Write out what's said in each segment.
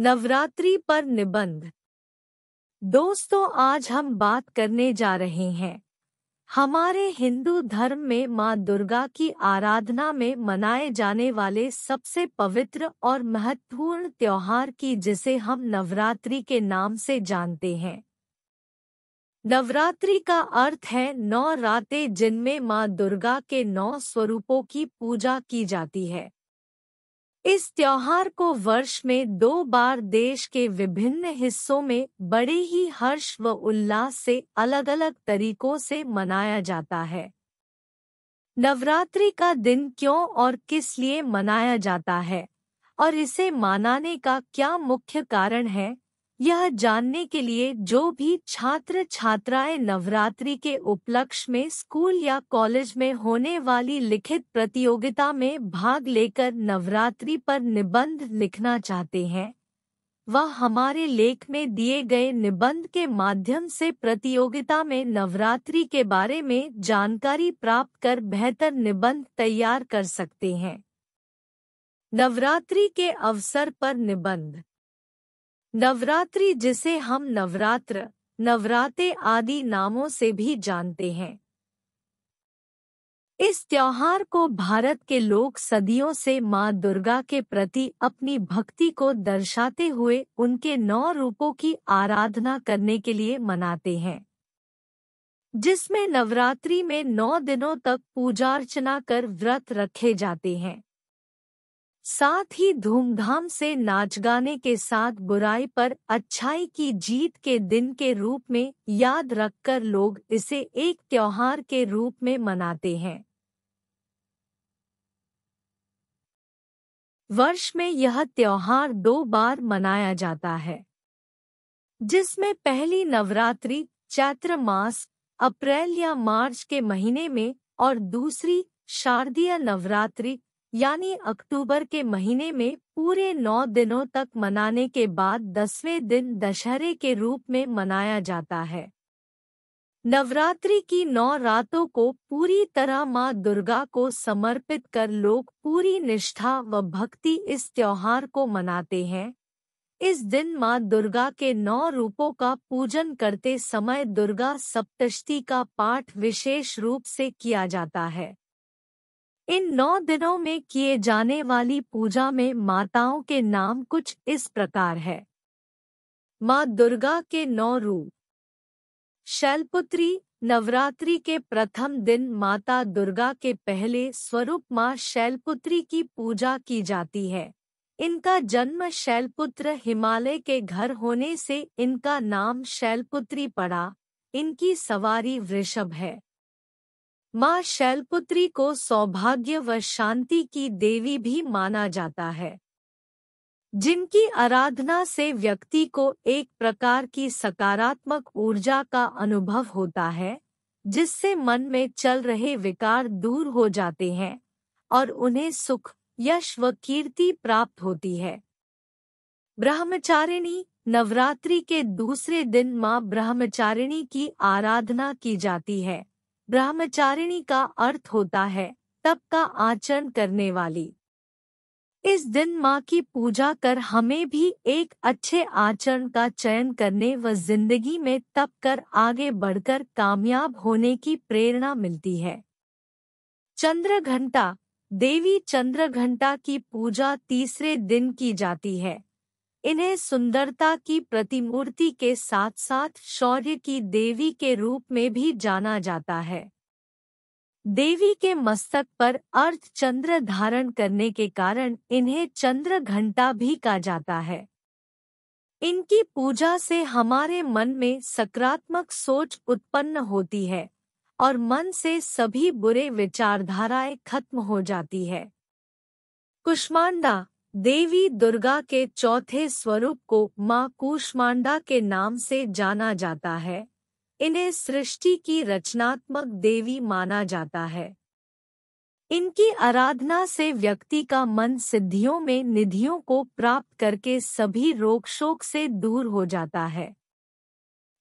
नवरात्रि पर निबंध दोस्तों आज हम बात करने जा रहे हैं हमारे हिंदू धर्म में मां दुर्गा की आराधना में मनाए जाने वाले सबसे पवित्र और महत्वपूर्ण त्योहार की जिसे हम नवरात्रि के नाम से जानते हैं नवरात्रि का अर्थ है नौ रातें जिनमें मां दुर्गा के नौ स्वरूपों की पूजा की जाती है इस त्योहार को वर्ष में दो बार देश के विभिन्न हिस्सों में बड़े ही हर्ष व उल्लास से अलग-अलग तरीकों से मनाया जाता है नवरात्रि का दिन क्यों और किस लिए मनाया जाता है और इसे मनाने का क्या मुख्य कारण है यह जानने के लिए जो भी छात्र छात्राएं नवरात्रि के उपलक्ष में स्कूल या कॉलेज में होने वाली लिखित प्रतियोगिता में भाग लेकर नवरात्रि पर निबंध लिखना चाहते हैं वह हमारे लेख में दिए गए निबंध के माध्यम से प्रतियोगिता में नवरात्रि के बारे में जानकारी प्राप्त कर बेहतर निबंध तैयार कर सकते हैं नवरात्रि के अवसर पर निबंध नवरात्रि जिसे हम नवरात्र नवराते आदि नामों से भी जानते हैं इस त्योहार को भारत के लोग सदियों से मां दुर्गा के प्रति अपनी भक्ति को दर्शाते हुए उनके नौ रूपों की आराधना करने के लिए मनाते हैं जिसमें नवरात्रि में नौ दिनों तक पूजा अर्चना कर व्रत रखे जाते हैं साथ ही धूमधाम से नाच गाने के साथ बुराई पर अच्छाई की जीत के दिन के रूप में याद रखकर लोग इसे एक त्योहार के रूप में मनाते हैं वर्ष में यह त्योहार दो बार मनाया जाता है जिसमें पहली नवरात्रि चैत्र मास अप्रैल या मार्च के महीने में और दूसरी शारदीय नवरात्रि यानी अक्टूबर के महीने में पूरे नौ दिनों तक मनाने के बाद दसवें दिन दशहरे के रूप में मनाया जाता है नवरात्रि की नौ रातों को पूरी तरह मां दुर्गा को समर्पित कर लोग पूरी निष्ठा व भक्ति इस त्योहार को मनाते हैं इस दिन मां दुर्गा के नौ रूपों का पूजन करते समय दुर्गा सप्तशती का पाठ विशेष रूप से किया जाता है इन नौ दिनों में किए जाने वाली पूजा में माताओं के नाम कुछ इस प्रकार है माँ दुर्गा के नौ रूप शैलपुत्री नवरात्रि के प्रथम दिन माता दुर्गा के पहले स्वरूप माँ शैलपुत्री की पूजा की जाती है इनका जन्म शैलपुत्र हिमालय के घर होने से इनका नाम शैलपुत्री पड़ा इनकी सवारी वृषभ है माँ शैलपुत्री को सौभाग्य व शांति की देवी भी माना जाता है जिनकी आराधना से व्यक्ति को एक प्रकार की सकारात्मक ऊर्जा का अनुभव होता है जिससे मन में चल रहे विकार दूर हो जाते हैं और उन्हें सुख यश व कीर्ति प्राप्त होती है ब्रह्मचारिणी नवरात्रि के दूसरे दिन मां ब्रह्मचारिणी की आराधना की जाती है ब्रह्मचारिणी का अर्थ होता है तप का आचरण करने वाली इस दिन माँ की पूजा कर हमें भी एक अच्छे आचरण का चयन करने व जिंदगी में तप कर आगे बढ़कर कामयाब होने की प्रेरणा मिलती है चंद्र घंटा देवी चंद्र घंटा की पूजा तीसरे दिन की जाती है इन्हें सुंदरता की प्रतिमूर्ति के साथ साथ शौर्य की देवी के रूप में भी जाना जाता है देवी के मस्तक पर अर्थ चंद्र धारण करने के कारण इन्हें चंद्र घंटा भी कहा जाता है इनकी पूजा से हमारे मन में सकारात्मक सोच उत्पन्न होती है और मन से सभी बुरे विचारधाराएं खत्म हो जाती है कुष्मांडा देवी दुर्गा के चौथे स्वरूप को माँ कूष्मांडा के नाम से जाना जाता है इन्हें सृष्टि की रचनात्मक देवी माना जाता है इनकी आराधना से व्यक्ति का मन सिद्धियों में निधियों को प्राप्त करके सभी रोग शोक से दूर हो जाता है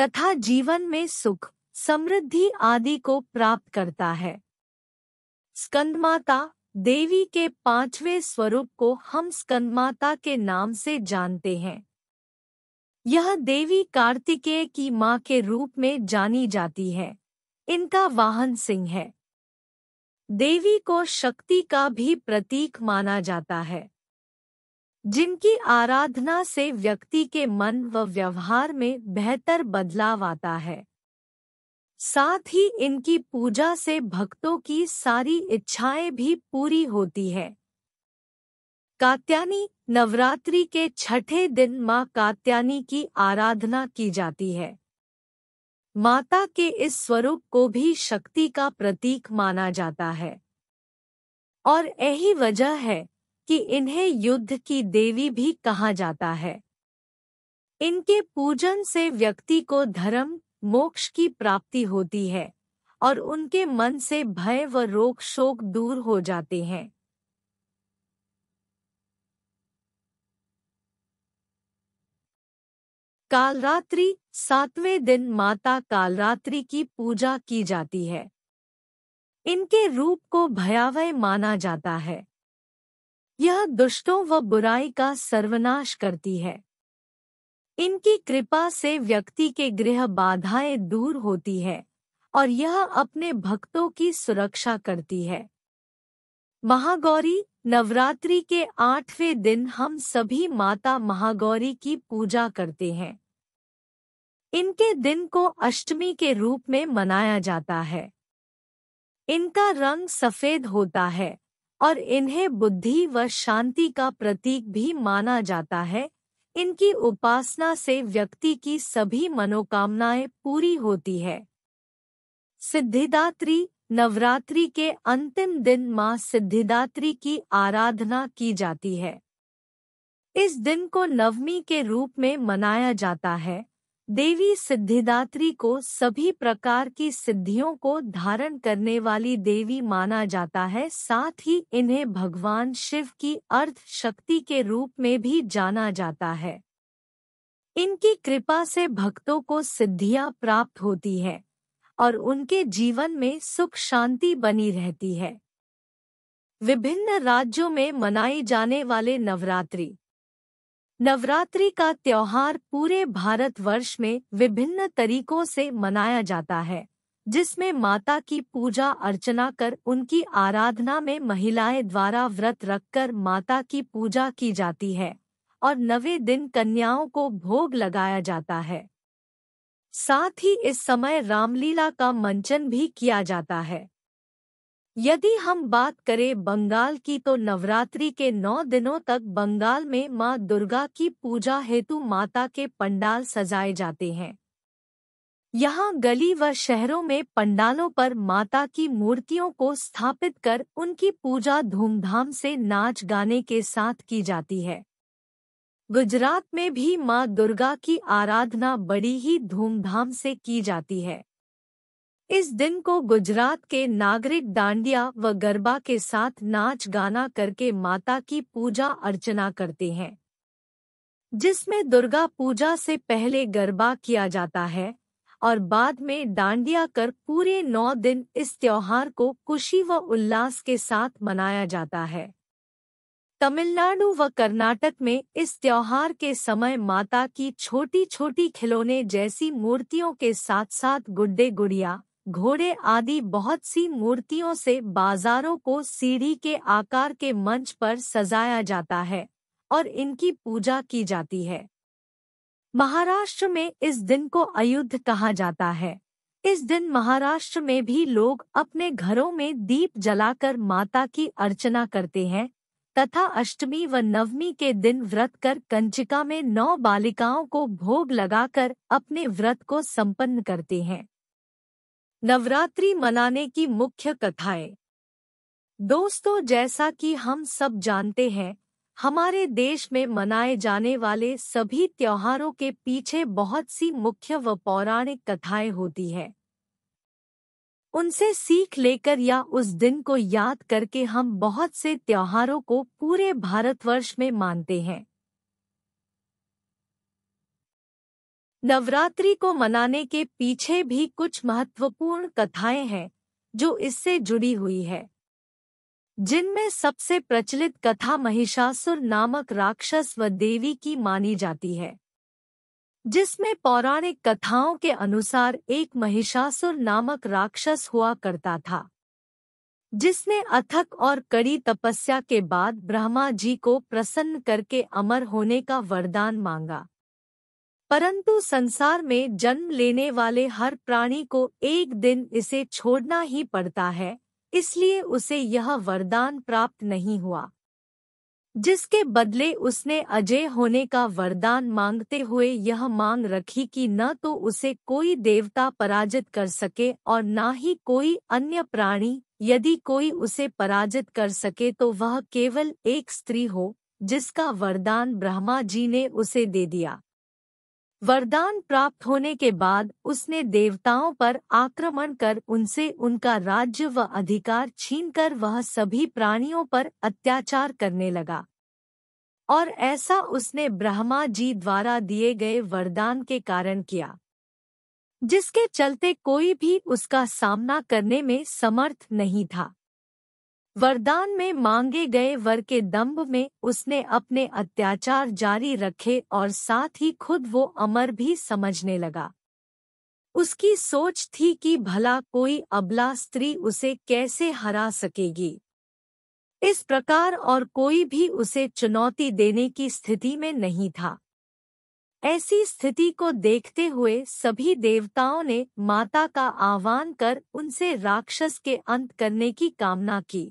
तथा जीवन में सुख समृद्धि आदि को प्राप्त करता है स्कंदमाता देवी के पांचवें स्वरूप को हम स्कंदमाता के नाम से जानते हैं यह देवी कार्तिकेय की मां के रूप में जानी जाती है इनका वाहन सिंह है देवी को शक्ति का भी प्रतीक माना जाता है जिनकी आराधना से व्यक्ति के मन व व्यवहार में बेहतर बदलाव आता है साथ ही इनकी पूजा से भक्तों की सारी इच्छाएं भी पूरी होती है कात्यानी नवरात्रि के छठे दिन मां कात्यानी की आराधना की जाती है माता के इस स्वरूप को भी शक्ति का प्रतीक माना जाता है और यही वजह है कि इन्हें युद्ध की देवी भी कहा जाता है इनके पूजन से व्यक्ति को धर्म मोक्ष की प्राप्ति होती है और उनके मन से भय व रोग शोक दूर हो जाते हैं कालरात्रि सातवें दिन माता कालरात्रि की पूजा की जाती है इनके रूप को भयावह माना जाता है यह दुष्टों व बुराई का सर्वनाश करती है इनकी कृपा से व्यक्ति के गृह बाधाएं दूर होती है और यह अपने भक्तों की सुरक्षा करती है महागौरी नवरात्रि के आठवें दिन हम सभी माता महागौरी की पूजा करते हैं इनके दिन को अष्टमी के रूप में मनाया जाता है इनका रंग सफेद होता है और इन्हें बुद्धि व शांति का प्रतीक भी माना जाता है इनकी उपासना से व्यक्ति की सभी मनोकामनाएं पूरी होती है सिद्धिदात्री नवरात्रि के अंतिम दिन मां सिद्धिदात्री की आराधना की जाती है इस दिन को नवमी के रूप में मनाया जाता है देवी सिद्धिदात्री को सभी प्रकार की सिद्धियों को धारण करने वाली देवी माना जाता है साथ ही इन्हें भगवान शिव की अर्थ शक्ति के रूप में भी जाना जाता है इनकी कृपा से भक्तों को सिद्धियां प्राप्त होती है और उनके जीवन में सुख शांति बनी रहती है विभिन्न राज्यों में मनाई जाने वाले नवरात्रि नवरात्रि का त्योहार पूरे भारतवर्ष में विभिन्न तरीकों से मनाया जाता है जिसमें माता की पूजा अर्चना कर उनकी आराधना में महिलाएं द्वारा व्रत रखकर माता की पूजा की जाती है और नवे दिन कन्याओं को भोग लगाया जाता है साथ ही इस समय रामलीला का मंचन भी किया जाता है यदि हम बात करें बंगाल की तो नवरात्रि के नौ दिनों तक बंगाल में मां दुर्गा की पूजा हेतु माता के पंडाल सजाए जाते हैं यहाँ गली व शहरों में पंडालों पर माता की मूर्तियों को स्थापित कर उनकी पूजा धूमधाम से नाच गाने के साथ की जाती है गुजरात में भी मां दुर्गा की आराधना बड़ी ही धूमधाम से की जाती है इस दिन को गुजरात के नागरिक डांडिया व गरबा के साथ नाच गाना करके माता की पूजा अर्चना करते हैं जिसमें दुर्गा पूजा से पहले गरबा किया जाता है और बाद में डांडिया कर पूरे नौ दिन इस त्योहार को खुशी व उल्लास के साथ मनाया जाता है तमिलनाडु व कर्नाटक में इस त्योहार के समय माता की छोटी छोटी खिलौने जैसी मूर्तियों के साथ साथ गुड्डे गुड़िया घोड़े आदि बहुत सी मूर्तियों से बाजारों को सीढ़ी के आकार के मंच पर सजाया जाता है और इनकी पूजा की जाती है महाराष्ट्र में इस दिन को अयुद्ध कहा जाता है इस दिन महाराष्ट्र में भी लोग अपने घरों में दीप जलाकर माता की अर्चना करते हैं तथा अष्टमी व नवमी के दिन व्रत कर कंचिका में नौ बालिकाओं को भोग लगाकर अपने व्रत को संपन्न करते हैं नवरात्रि मनाने की मुख्य कथाएं दोस्तों जैसा कि हम सब जानते हैं हमारे देश में मनाए जाने वाले सभी त्योहारों के पीछे बहुत सी मुख्य व पौराणिक कथाएं होती हैं उनसे सीख लेकर या उस दिन को याद करके हम बहुत से त्योहारों को पूरे भारतवर्ष में मानते हैं नवरात्रि को मनाने के पीछे भी कुछ महत्वपूर्ण कथाएं हैं जो इससे जुड़ी हुई है जिनमें सबसे प्रचलित कथा महिषासुर नामक राक्षस व देवी की मानी जाती है जिसमें पौराणिक कथाओं के अनुसार एक महिषासुर नामक राक्षस हुआ करता था जिसने अथक और कड़ी तपस्या के बाद ब्रह्मा जी को प्रसन्न करके अमर होने का वरदान मांगा परंतु संसार में जन्म लेने वाले हर प्राणी को एक दिन इसे छोड़ना ही पड़ता है इसलिए उसे यह वरदान प्राप्त नहीं हुआ जिसके बदले उसने अजय होने का वरदान मांगते हुए यह मांग रखी कि न तो उसे कोई देवता पराजित कर सके और न ही कोई अन्य प्राणी यदि कोई उसे पराजित कर सके तो वह केवल एक स्त्री हो जिसका वरदान ब्रह्मा जी ने उसे दे दिया वरदान प्राप्त होने के बाद उसने देवताओं पर आक्रमण कर उनसे उनका राज्य व अधिकार छीनकर वह सभी प्राणियों पर अत्याचार करने लगा और ऐसा उसने ब्रह्मा जी द्वारा दिए गए वरदान के कारण किया जिसके चलते कोई भी उसका सामना करने में समर्थ नहीं था वरदान में मांगे गए वर के दम्भ में उसने अपने अत्याचार जारी रखे और साथ ही खुद वो अमर भी समझने लगा उसकी सोच थी कि भला कोई अबला स्त्री उसे कैसे हरा सकेगी इस प्रकार और कोई भी उसे चुनौती देने की स्थिति में नहीं था ऐसी स्थिति को देखते हुए सभी देवताओं ने माता का आह्वान कर उनसे राक्षस के अंत करने की कामना की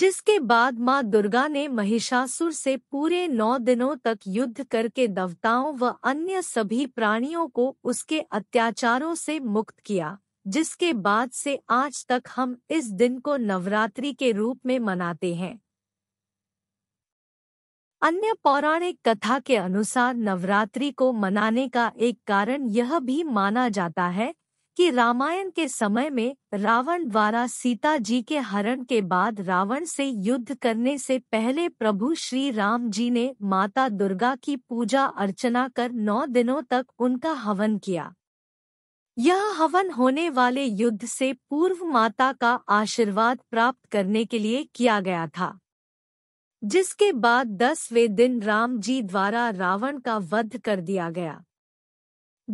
जिसके बाद मां दुर्गा ने महिषासुर से पूरे नौ दिनों तक युद्ध करके देवताओं व अन्य सभी प्राणियों को उसके अत्याचारों से मुक्त किया जिसके बाद से आज तक हम इस दिन को नवरात्रि के रूप में मनाते हैं अन्य पौराणिक कथा के अनुसार नवरात्रि को मनाने का एक कारण यह भी माना जाता है कि रामायण के समय में रावण द्वारा सीता जी के हरण के बाद रावण से युद्ध करने से पहले प्रभु श्री राम जी ने माता दुर्गा की पूजा अर्चना कर नौ दिनों तक उनका हवन किया यह हवन होने वाले युद्ध से पूर्व माता का आशीर्वाद प्राप्त करने के लिए किया गया था जिसके बाद दसवें दिन राम जी द्वारा रावण का वध कर दिया गया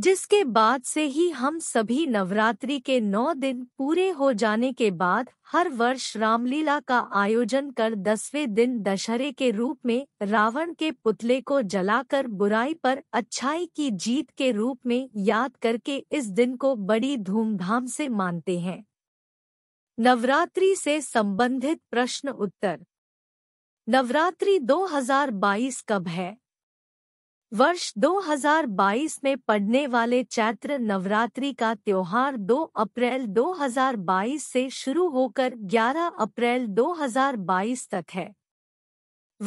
जिसके बाद से ही हम सभी नवरात्रि के नौ दिन पूरे हो जाने के बाद हर वर्ष रामलीला का आयोजन कर दसवें दिन दशहरे के रूप में रावण के पुतले को जलाकर बुराई पर अच्छाई की जीत के रूप में याद करके इस दिन को बड़ी धूमधाम से मानते हैं नवरात्रि से संबंधित प्रश्न उत्तर नवरात्रि 2022 कब है वर्ष 2022 में पड़ने वाले चैत्र नवरात्रि का त्योहार 2 अप्रैल 2022 से शुरू होकर 11 अप्रैल 2022 तक है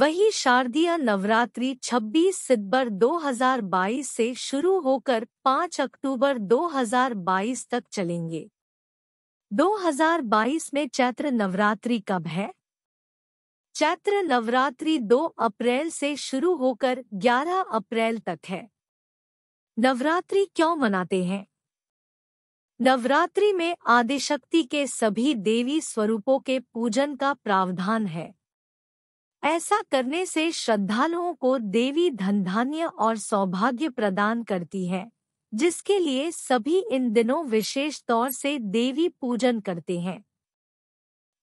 वही शारदीय नवरात्रि 26 सितंबर 2022 से शुरू होकर 5 अक्टूबर 2022 तक चलेंगे 2022 में चैत्र नवरात्रि कब है चैत्र नवरात्रि 2 अप्रैल से शुरू होकर 11 अप्रैल तक है नवरात्रि क्यों मनाते हैं नवरात्रि में आदिशक्ति के सभी देवी स्वरूपों के पूजन का प्रावधान है ऐसा करने से श्रद्धालुओं को देवी धनधान्य और सौभाग्य प्रदान करती है जिसके लिए सभी इन दिनों विशेष तौर से देवी पूजन करते हैं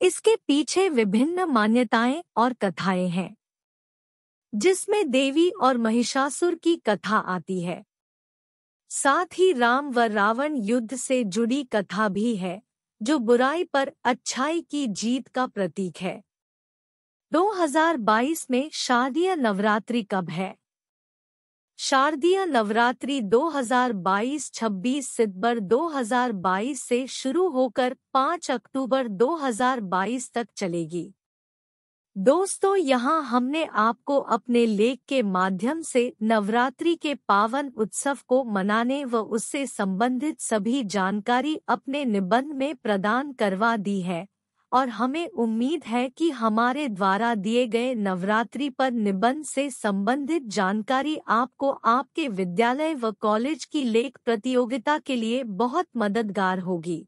इसके पीछे विभिन्न मान्यताएं और कथाएं हैं जिसमें देवी और महिषासुर की कथा आती है साथ ही राम व रावण युद्ध से जुड़ी कथा भी है जो बुराई पर अच्छाई की जीत का प्रतीक है 2022 में शारदीय नवरात्रि कब है शारदीय नवरात्रि 2022-26 सितंबर 2022 से शुरू होकर 5 अक्टूबर 2022 तक चलेगी दोस्तों यहां हमने आपको अपने लेख के माध्यम से नवरात्रि के पावन उत्सव को मनाने व उससे संबंधित सभी जानकारी अपने निबंध में प्रदान करवा दी है और हमें उम्मीद है कि हमारे द्वारा दिए गए नवरात्रि पर निबंध से संबंधित जानकारी आपको आपके विद्यालय व कॉलेज की लेख प्रतियोगिता के लिए बहुत मददगार होगी